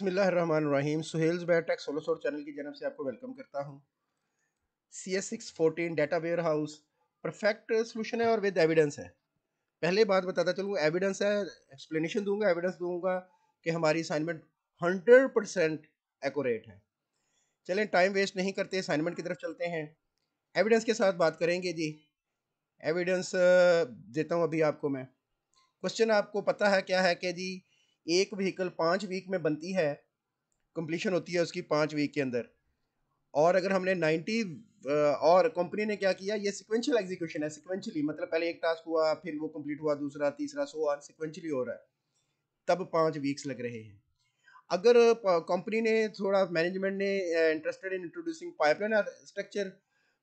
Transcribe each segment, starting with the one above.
बसमीम सुहेल्स biotech सोलोसोर channel की जनब से आपको वेलकम करता हूँ C S six fourteen data warehouse perfect solution है और विद एविडेंस है पहले बात बताता चलूँ एविडेंस है एक्सप्लेनेशन दूंगा एविडेंस दूंगा कि हमारी असाइनमेंट हंड्रेड परसेंट एकोरेट है चलें टाइम वेस्ट नहीं करते असाइनमेंट की तरफ चलते हैं एविडेंस के साथ बात करेंगे जी एविडेंस देता हूँ अभी आपको मैं क्वेश्चन आपको पता है क्या है कि जी एक व्हीकल पाँच वीक में बनती है कंप्लीशन होती है उसकी पाँच वीक के अंदर और अगर हमने नाइन्टी और कंपनी ने क्या किया ये सिक्वेंशियल एग्जीक्यूशन है सिक्वेंशियली मतलब पहले एक टास्क हुआ फिर वो कंप्लीट हुआ दूसरा तीसरा सो और सिक्वेंशियली हो रहा है तब पाँच वीक्स लग रहे हैं अगर कंपनी ने थोड़ा मैनेजमेंट ने interested in introducing pipeline structure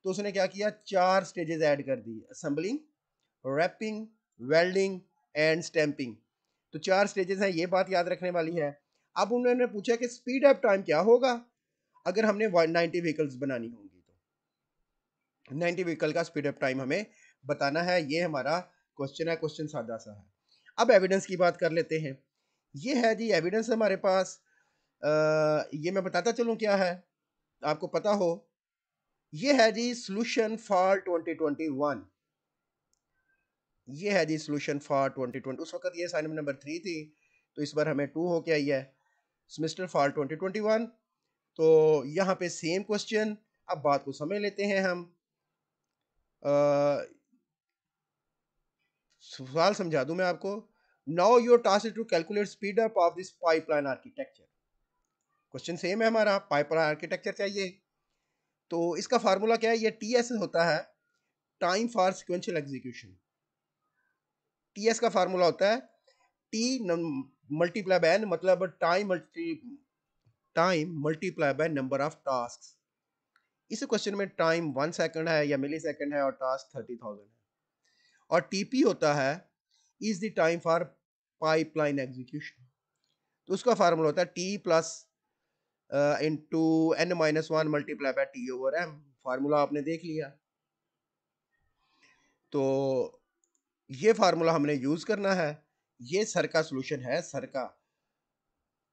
तो उसने क्या किया चार स्टेजेस ऐड कर दी assembling wrapping welding and stamping तो चार स्टेजेस हैं ये बात याद रखने वाली है अब उन्होंने पूछा कि स्पीड ऑफ टाइम क्या होगा अगर हमने 190 व्हीकल्स बनानी होंगी तो 90 व्हीकल का स्पीड अप टाइम हमें बताना है ये हमारा क्वेश्चन है क्वेश्चन सादा सा है अब एविडेंस की बात कर लेते हैं ये है जी एविडेंस हमारे पास आ, ये मैं बताता चलूँ क्या है आपको पता हो ये है जी सोल्यूशन फॉर 2021 ये है जी सोल्यूशन फॉर ट्वेंटी उस वक्त ये असाइनमेंट नंबर थ्री थी तो इस बार हमें टू होके आई है सेमेस्टर फॉर ट्वेंटी तो यहाँ पे सेम क्वेश्चन अब बात को समझ लेते हैं हम सवाल समझा दूं मैं आपको now your task to calculate speedup of this pipeline architecture question same है हमारा पाइपलाइन आर्किटेक्चर चाहिए तो इसका फार्मूला क्या है ये टी होता है time for sequential execution T S का फार्मूला होता है टी मल्टीप्लाई बाय एन मतलब time multi time multiply by number of task इस क्वेश्चन में टाइम वन सेकंड है या मिली सेकंड है और टास्क थर्टी थाउजेंड है और टीपी होता है is the time for pipeline execution तो उसका फार्मूला होता है T plus into N minus one multiply by T over M formula आपने देख लिया तो ये फार्मूला हमने यूज़ करना है ये सर का सोल्यूशन है सर का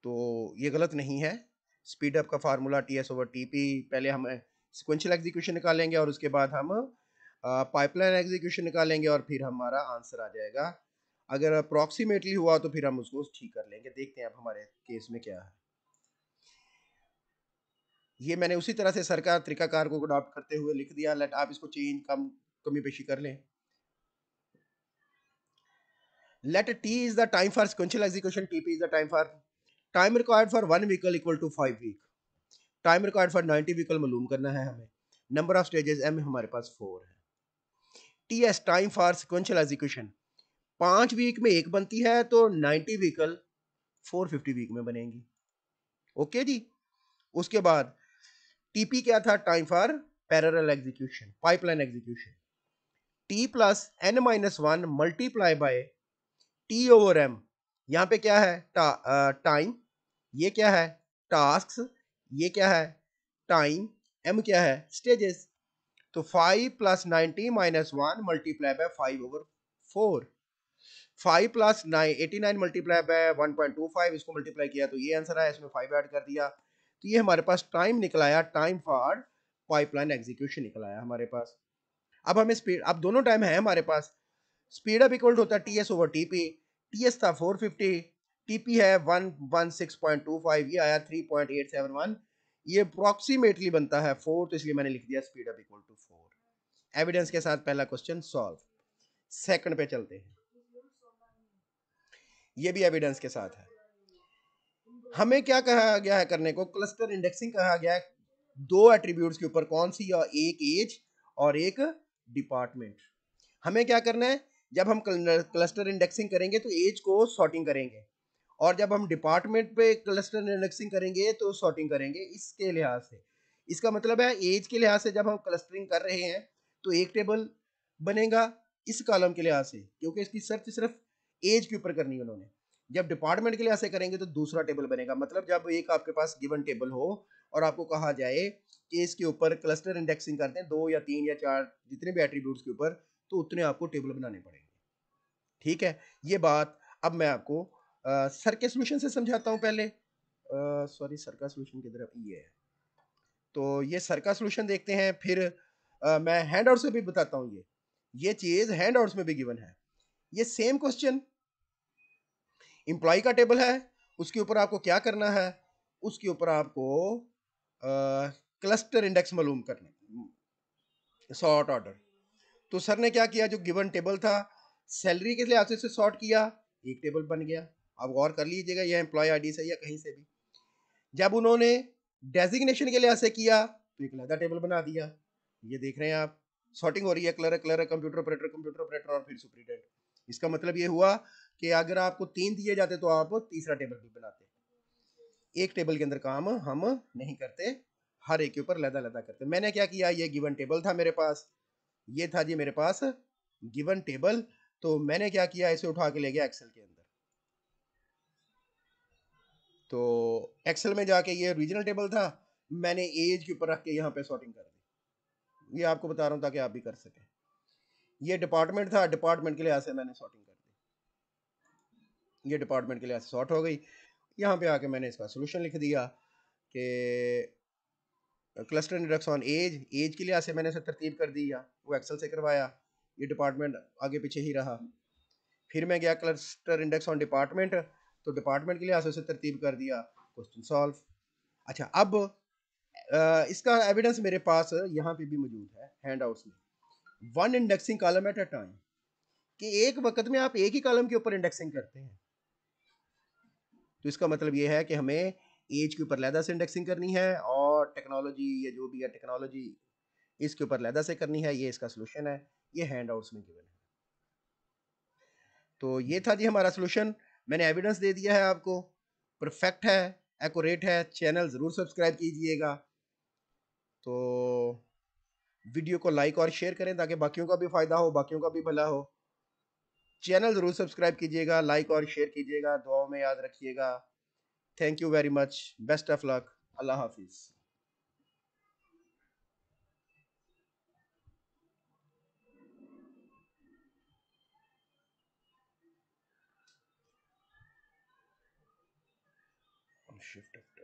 तो ये गलत नहीं है स्पीडअप का formula T S over T P पहले हम सिक्वेंशियल एग्जीक्यूशन निकालेंगे और उसके बाद हम पाइपलाइन एग्जीक्यूशन निकालेंगे और फिर हमारा आंसर आ जाएगा अगर अप्रॉक्सीमेटली हुआ तो फिर हम उसको ठीक कर लेंगे देखते हैं अब हमारे केस में क्या है ये मैंने उसी तरह से सर का तरीकाकार को अडॉप्ट करते हुए लिख दिया लेट आप इसको चेंज कम कमी पेशी कर लें let t is the time for sequential execution tp is the time for time required for one vehicle equal to five week time required for ninety vehicle मालूम करना है हमें नंबर ऑफ स्टेजेस एम हमारे पास four है T S time for sequential execution पाँच week में एक बनती है तो ninety vehicle four fifty week में बनेंगी ओके जी उसके बाद टीपी क्या था time for parallel execution pipeline execution T plus N minus one multiply by T over M यहाँ पे क्या है टाइम ये क्या है टास्क ये क्या है टाइम एम क्या है स्टेजेस तो five plus ninety minus one multiply by five over four five plus nine eighty nine multiply by one point two five इसको मल्टीप्लाई किया तो ये आंसर आया इसमें फाइव ऐड कर दिया तो ये हमारे पास टाइम निकलाया टाइम फॉर पाइपलाइन एग्जीक्यूशन निकलाया हमारे पास अब हमें स्पीड अब दोनों टाइम है हमारे पास स्पीड अप इक्वल टू होता है T S over T P T S था फोर फिफ्टी टी पी है one one six point two five ये आया three point eight seven one ये अप्रॉक्सीमेटली बनता है फोर तो इसलिए मैंने लिख दिया speed equal to four evidence के साथ पहला क्वेश्चन सॉल्व सेकंड पे चलते हैं ये भी एविडेंस के साथ है हमें क्या कहा गया है करने को क्लस्टर इंडेक्सिंग कहा गया है दो एट्रीब्यूट्स के ऊपर कौन सी और एक एज और एक डिपार्टमेंट हमें क्या करना है जब हम क्लस्टर इंडेक्सिंग करेंगे तो एज को सॉर्टिंग करेंगे और जब हम डिपार्टमेंट पे क्लस्टर इंडेक्सिंग करेंगे तो सॉर्टिंग करेंगे इसके लिहाज से इसका मतलब है एज के लिहाज से जब हम क्लस्टरिंग कर रहे हैं तो एक टेबल बनेगा इस कॉलम के लिहाज से क्योंकि इसकी सर्च सिर्फ एज के ऊपर करनी है उन्होंने जब डिपार्टमेंट के लिहाज से करेंगे तो दूसरा टेबल बनेगा मतलब जब एक आपके पास गिवन टेबल हो और आपको कहा जाए कि इसके ऊपर क्लस्टर इंडेक्सिंग करते हैं दो या तीन या चार जितने भी एट्रीब्यूट्स के ऊपर तो उतने आपको टेबल बनाने पड़ेंगे ठीक है ये बात अब मैं आपको सर के सोल्यूशन से समझाता हूँ पहले सॉरी सर का सोल्यूशन की तरफ ये है तो ये सर का सोल्यूशन देखते हैं फिर आ, मैं हैंड आउट से भी बताता हूँ ये ये चीज़ हैंड आउट्स में भी गिवन है ये सेम क्वेश्चन इंप्लॉय का टेबल है उसके ऊपर आपको क्या करना है उसके ऊपर आपको क्लस्टर इंडेक्स मालूम करना शॉर्ट ऑर्डर तो सर ने क्या किया जो गिवन टेबल था सैलरी के लिहाज से शॉर्ट किया एक टेबल बन गया अब गौर कर लीजिएगा यह एम्प्लॉय आईडी से या कहीं से भी जब उन्होंने डेजिग्नेशन के लिहाज से किया तो एक लदा टेबल बना दिया ये देख रहे हैं आप शॉर्टिंग हो रही है clerk clerk computer operator computer operator और फिर सुप्रीडेंट इसका मतलब ये हुआ कि अगर आपको तीन दिए जाते तो आप तीसरा टेबल भी बनाते एक टेबल के अंदर काम हम नहीं करते हर एक के ऊपर लदा लदा करते मैंने क्या किया ये गिवन टेबल था मेरे पास ये था जी मेरे पास गिवन टेबल तो मैंने क्या किया इसे उठा के ले गया एक्सेल के अंदर तो एक्सेल में जाके ये रीजनल टेबल था मैंने एज के ऊपर रख के यहाँ पे सॉर्टिंग कर दी ये आपको बता रहा हूँ ताकि आप भी कर सकें ये डिपार्टमेंट था डिपार्टमेंट के लिहाज से मैंने सॉर्टिंग कर दी ये डिपार्टमेंट के लिहाज से सॉर्ट हो गई यहाँ पे आके मैंने इसका सोल्यूशन लिख दिया कि cluster index on age age के लिहाज से मैंने उसे तरतीब कर दिया वो एक्सेल से करवाया ये डिपार्टमेंट आगे पीछे ही रहा फिर मैं गया क्लस्टर इंडेक्स ऑन डिपार्टमेंट तो डिपार्टमेंट के लिहाज से उसे तरतीब कर दिया क्वेश्चन सॉल्व अच्छा अब इसका एविडेंस मेरे पास यहाँ पे भी मौजूद है हैंड में one indexing column at a time कि एक वक्त में आप एक ही कॉलम के ऊपर इंडेक्सिंग करते हैं तो इसका मतलब ये है कि हमें एज के ऊपर लहदा से इंडेक्सिंग करनी है और टेक्नोलॉजी या जो भी है टेक्नोलॉजी इसके ऊपर लहदा से करनी है ये इसका सोल्यूशन है ये हैंड में गिवन है तो ये था जी हमारा सोल्यूशन मैंने एविडेंस दे दिया है आपको परफेक्ट है एकोरेट है चैनल ज़रूर सब्सक्राइब कीजिएगा तो वीडियो को लाइक और शेयर करें ताकि बाकियों का भी फ़ायदा हो बाकियों का भी भला हो चैनल ज़रूर सब्सक्राइब कीजिएगा लाइक और शेयर कीजिएगा दुआओं में याद रखिएगा thank you very much best of luck अल्लाह हाफिज़ shift after